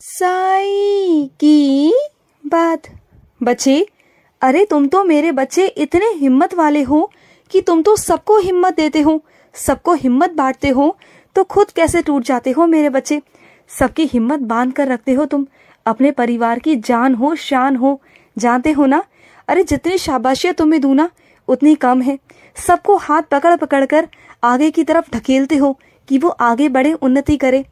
साई की बात बच्चे अरे तुम तो मेरे बच्चे इतने हिम्मत वाले हो कि तुम तो सबको हिम्मत देते हो सबको हिम्मत बांटते हो तो खुद कैसे टूट जाते हो मेरे बच्चे सबकी हिम्मत बांध कर रखते हो तुम अपने परिवार की जान हो शान हो जानते हो ना अरे जितनी शाबाशियां तुम्हें दू ना उतनी कम है सबको हाथ पकड़ पकड़ कर आगे की तरफ ढकेलते हो कि वो आगे बढ़े उन्नति करे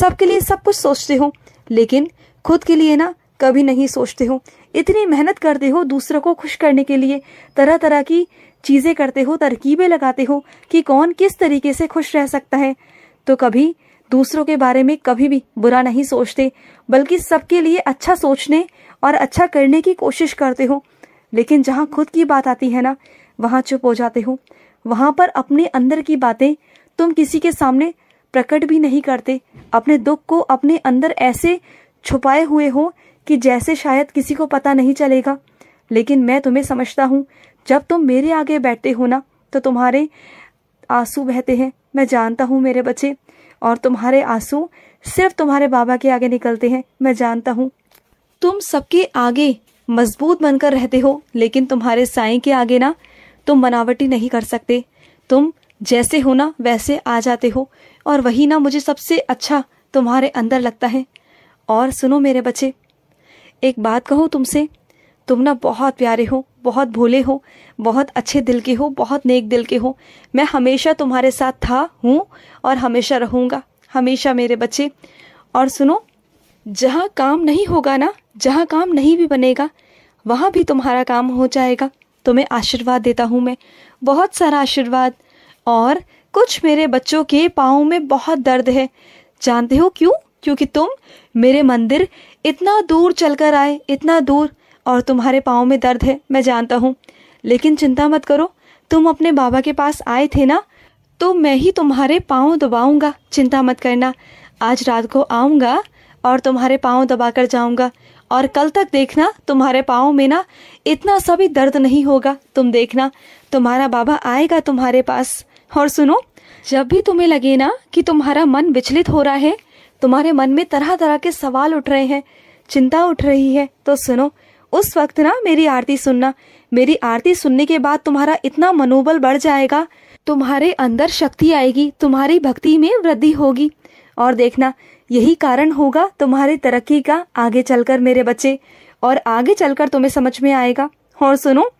सबके लिए सब कुछ सोचते हो लेकिन खुद के लिए ना कभी नहीं सोचते हो इतनी मेहनत करते हो दूसरों को खुश करने के लिए तरह तरह की चीज़ें करते हो तरकीबें लगाते हो कि कौन किस तरीके से खुश रह सकता है तो कभी दूसरों के बारे में कभी भी बुरा नहीं सोचते बल्कि सबके लिए अच्छा सोचने और अच्छा करने की कोशिश करते हो लेकिन जहाँ खुद की बात आती है ना वहाँ चुप हो जाते हो वहाँ पर अपने अंदर की बातें तुम किसी के सामने प्रकट भी नहीं करते अपने दुख को अपने अंदर ऐसे छुपाए हुए हो कि जैसे शायद किसी को पता नहीं चलेगा लेकिन मैं तुम्हें समझता हूँ जब तुम मेरे आगे बैठते हो ना तो तुम्हारे आंसू बहते हैं मैं जानता हूँ मेरे बच्चे और तुम्हारे आंसू सिर्फ तुम्हारे बाबा के आगे निकलते हैं मैं जानता हूँ तुम सबके आगे मजबूत बनकर रहते हो लेकिन तुम्हारे साई के आगे ना तुम बनावटी नहीं कर सकते तुम जैसे हो ना वैसे आ जाते हो और वही ना मुझे सबसे अच्छा तुम्हारे अंदर लगता है और सुनो मेरे बच्चे एक बात कहो तुमसे तुम ना बहुत प्यारे हो बहुत भोले हो बहुत अच्छे दिल के हो बहुत नेक दिल के हो मैं हमेशा तुम्हारे साथ था हूँ और हमेशा रहूँगा हमेशा मेरे बच्चे और सुनो जहाँ काम नहीं होगा ना जहाँ काम नहीं भी बनेगा वहाँ भी तुम्हारा काम हो जाएगा तुम्हें आशीर्वाद देता हूँ मैं बहुत सारा आशीर्वाद और कुछ मेरे बच्चों के पाँव में बहुत दर्द है जानते हो क्यों क्योंकि तुम मेरे मंदिर इतना दूर चलकर आए इतना दूर और तुम्हारे पाँव में दर्द है मैं जानता हूँ लेकिन चिंता मत करो तुम अपने बाबा के पास आए थे ना तो मैं ही तुम्हारे पाँव दबाऊंगा चिंता मत करना आज रात को आऊँगा और तुम्हारे पाँव दबा कर जाऊँगा और कल तक देखना तुम्हारे पाँव में ना इतना सभी दर्द नहीं होगा तुम देखना तुम्हारा बाबा आएगा तुम्हारे पास और सुनो जब भी तुम्हें लगे ना कि तुम्हारा मन विचलित हो रहा है तुम्हारे मन में तरह तरह के सवाल उठ रहे हैं चिंता उठ रही है तो सुनो उस वक्त ना मेरी आरती सुनना मेरी आरती सुनने के बाद तुम्हारा इतना मनोबल बढ़ जाएगा तुम्हारे अंदर शक्ति आएगी तुम्हारी भक्ति में वृद्धि होगी और देखना यही कारण होगा तुम्हारी तरक्की का आगे चलकर मेरे बच्चे और आगे चलकर तुम्हें समझ में आएगा और सुनो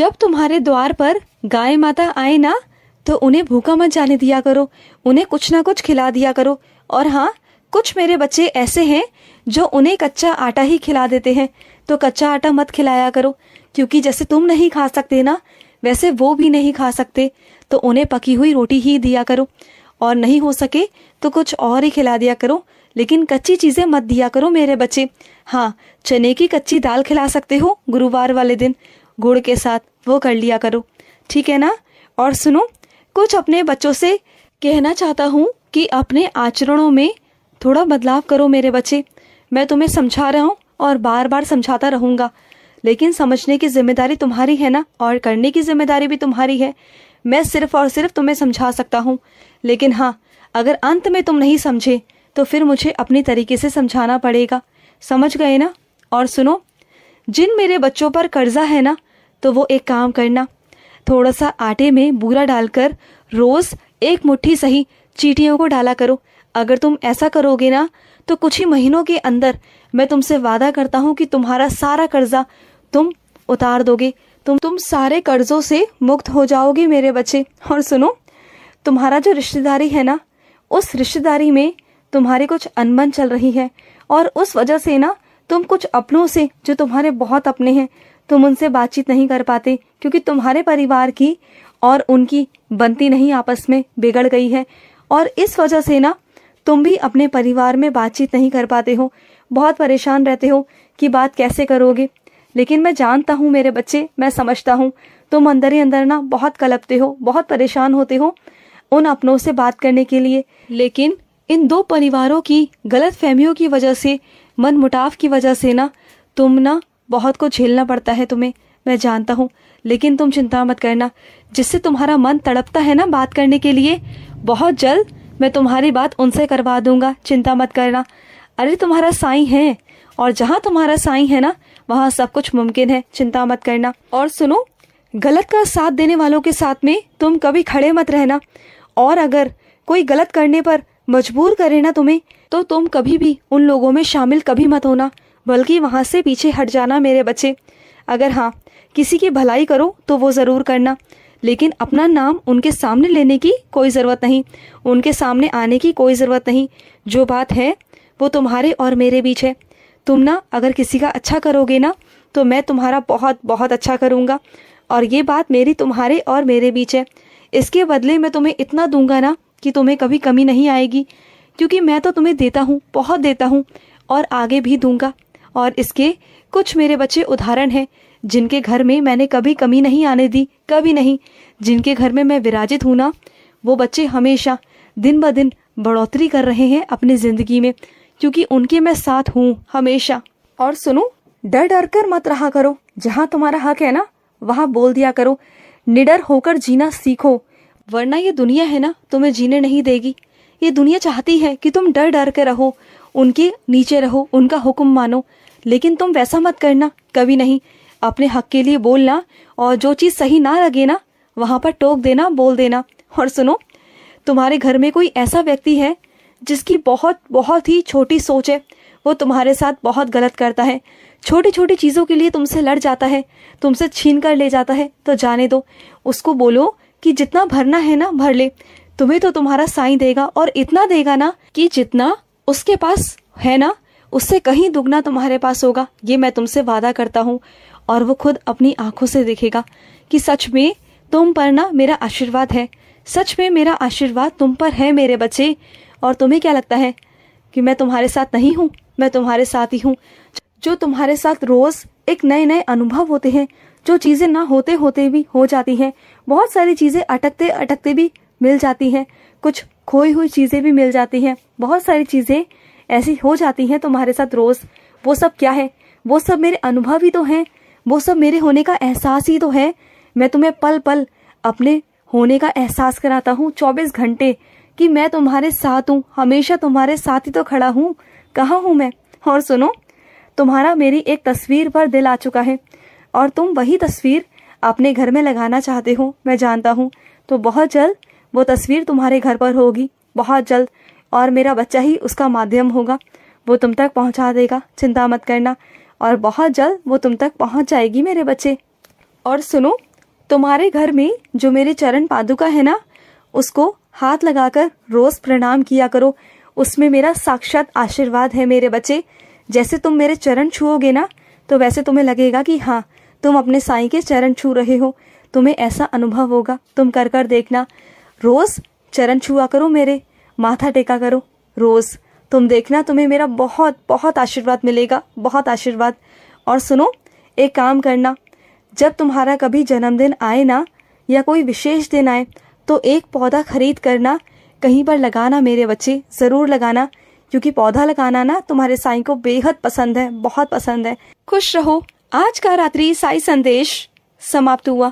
जब तुम्हारे द्वार पर गाय माता आए ना तो उन्हें भूखा मत जाने दिया करो उन्हें कुछ ना कुछ खिला दिया करो और हाँ कुछ मेरे बच्चे ऐसे हैं जो उन्हें कच्चा आटा ही खिला देते हैं तो कच्चा आटा मत खिलाया करो क्योंकि जैसे तुम नहीं खा सकते ना वैसे वो भी नहीं खा सकते तो उन्हें पकी हुई रोटी ही दिया करो और नहीं हो सके तो कुछ और ही खिला दिया करो लेकिन कच्ची चीज़ें मत दिया करो मेरे बच्चे हाँ चने की कच्ची दाल खिला सकते हो गुरुवार वाले दिन गुड़ के साथ वो कर लिया करो ठीक है ना और सुनो कुछ अपने बच्चों से कहना चाहता हूँ कि अपने आचरणों में थोड़ा बदलाव करो मेरे बच्चे मैं तुम्हें समझा रहा हूँ और बार बार समझाता रहूँगा लेकिन समझने की जिम्मेदारी तुम्हारी है ना और करने की जिम्मेदारी भी तुम्हारी है मैं सिर्फ और सिर्फ तुम्हें समझा सकता हूँ लेकिन हाँ अगर अंत में तुम नहीं समझे तो फिर मुझे अपने तरीके से समझाना पड़ेगा समझ गए ना और सुनो जिन मेरे बच्चों पर कर्जा है ना तो वो एक काम करना थोड़ा सा आटे में बूरा डालकर रोज़ एक मुट्ठी सही चीटियों को डाला करो अगर तुम ऐसा करोगे ना तो कुछ ही महीनों के अंदर मैं तुमसे वादा करता हूँ कि तुम्हारा सारा कर्जा तुम उतार दोगे तुम तुम सारे कर्जों से मुक्त हो जाओगे मेरे बच्चे और सुनो तुम्हारा जो रिश्तेदारी है ना उस रिश्तेदारी में तुम्हारी कुछ अनबन चल रही है और उस वजह से ना तुम कुछ अपनों से जो तुम्हारे बहुत अपने हैं तुम उनसे बातचीत नहीं कर पाते क्योंकि तुम्हारे परिवार की और उनकी बनती नहीं आपस में बिगड़ गई है और इस वजह से ना तुम भी अपने परिवार में बातचीत नहीं कर पाते हो बहुत परेशान रहते हो कि बात कैसे करोगे लेकिन मैं जानता हूँ मेरे बच्चे मैं समझता हूँ तुम अंदर ही अंदर ना बहुत कलपते हो बहुत परेशान होते हो उन अपनों से बात करने के लिए लेकिन इन दो परिवारों की गलत फहमियों की वजह से मन मुटाव की वजह से ना तुम ना बहुत कुछ झेलना पड़ता है तुम्हें मैं जानता हूँ लेकिन तुम चिंता मत करना जिससे तुम्हारा मन तड़पता है ना बात करने के लिए बहुत जल्द मैं तुम्हारी बात उनसे करवा दूंगा चिंता मत करना अरे तुम्हारा साई है और जहाँ तुम्हारा साई है ना वहाँ सब कुछ मुमकिन है चिंता मत करना और सुनो गलत का साथ देने वालों के साथ में तुम कभी खड़े मत रहना और अगर कोई गलत करने पर मजबूर करे ना तुम्हें तो तुम कभी भी उन लोगों में शामिल कभी मत होना बल्कि वहाँ से पीछे हट जाना मेरे बच्चे अगर हाँ किसी की भलाई करो तो वो ज़रूर करना लेकिन अपना नाम उनके सामने लेने की कोई ज़रूरत नहीं उनके सामने आने की कोई ज़रूरत नहीं जो बात है वो तुम्हारे और मेरे बीच है तुम ना अगर किसी का अच्छा करोगे ना तो मैं तुम्हारा बहुत बहुत अच्छा करूँगा और ये बात मेरी तुम्हारे और मेरे बीच है इसके बदले मैं तुम्हें इतना दूंगा ना कि तुम्हें कभी कमी नहीं आएगी क्योंकि मैं तो तुम्हें देता हूँ बहुत देता हूँ और आगे भी दूंगा और इसके कुछ मेरे बच्चे उदाहरण हैं जिनके घर में मैंने कभी कमी नहीं आने दी कभी नहीं जिनके घर में मैं विराजित हूँ ना वो बच्चे हमेशा दिन ब दिन बढ़ोतरी कर रहे हैं अपनी ज़िंदगी में क्योंकि उनके मैं साथ हूँ हमेशा और सुनो डर डर कर मत रहा करो जहाँ तुम्हारा हक है ना वहाँ बोल दिया करो निडर होकर जीना सीखो वरना ये दुनिया है ना तुम्हें जीने नहीं देगी ये दुनिया चाहती है कि तुम डर डर के रहो उनके नीचे रहो उनका हुक्म मानो लेकिन तुम वैसा मत करना कभी नहीं अपने हक के लिए बोलना और जो चीज़ सही ना लगे ना वहाँ पर टोक देना बोल देना और सुनो तुम्हारे घर में कोई ऐसा व्यक्ति है जिसकी बहुत बहुत ही छोटी सोच है वो तुम्हारे साथ बहुत गलत करता है छोटी छोटी चीज़ों के लिए तुमसे लड़ जाता है तुमसे छीन कर ले जाता है तो जाने दो उसको बोलो कि जितना भरना है ना भर ले तुम्हें तो तुम्हारा साई देगा और इतना देगा ना कि जितना उसके पास है ना उससे कहीं दुगना तुम्हारे पास होगा ये मैं तुमसे वादा करता हूँ और वो खुद अपनी आंखों से देखेगा कि सच में तुम पर ना मेरा आशीर्वाद है सच में मेरा आशीर्वाद तुम पर है मेरे बच्चे और तुम्हें क्या लगता है कि मैं तुम्हारे साथ नहीं हूँ मैं तुम्हारे साथ ही हूँ जो तुम्हारे साथ रोज एक नए नए अनुभव होते हैं जो चीजें ना होते होते भी हो जाती हैं बहुत सारी चीजें अटकते अटकते भी मिल जाती हैं कुछ खोई हुई चीज़ें भी मिल जाती हैं बहुत सारी चीज़ें ऐसी हो जाती हैं तुम्हारे साथ रोज़ वो सब क्या है वो सब मेरे अनुभव ही तो हैं वो सब मेरे होने का एहसास ही तो है मैं तुम्हें पल पल अपने होने का एहसास कराता हूँ चौबीस घंटे कि मैं तुम्हारे साथ हूँ हमेशा तुम्हारे साथ ही तो खड़ा हूँ कहा हूँ मैं और सुनो तुम्हारा मेरी एक तस्वीर पर दिल आ चुका है और तुम वही तस्वीर अपने घर में लगाना चाहते हो मैं जानता हूँ तो बहुत जल्द वो तस्वीर तुम्हारे घर पर होगी बहुत जल्द और मेरा बच्चा ही उसका माध्यम होगा वो तुम तक पहुंचा देगा चिंता मत करना और बहुत जल्द वो तुम तक पहुंच जाएगी मेरे बच्चे और सुनो तुम्हारे घर में जो मेरे चरण पादुका है ना उसको हाथ लगाकर रोज प्रणाम किया करो उसमें मेरा साक्षात आशीर्वाद है मेरे बच्चे जैसे तुम मेरे चरण छुओगे ना तो वैसे तुम्हें लगेगा कि हाँ तुम अपने साई के चरण छू रहे हो तुम्हें ऐसा अनुभव होगा तुम कर कर देखना रोज चरण छुआ करो मेरे माथा टेका करो रोज तुम देखना तुम्हें मेरा बहुत बहुत आशीर्वाद मिलेगा बहुत आशीर्वाद और सुनो एक काम करना जब तुम्हारा कभी जन्मदिन आए ना या कोई विशेष दिन आए तो एक पौधा खरीद करना कहीं पर लगाना मेरे बच्चे ज़रूर लगाना क्योंकि पौधा लगाना ना तुम्हारे साई को बेहद पसंद है बहुत पसंद है खुश रहो आज का रात्रि साई संदेश समाप्त हुआ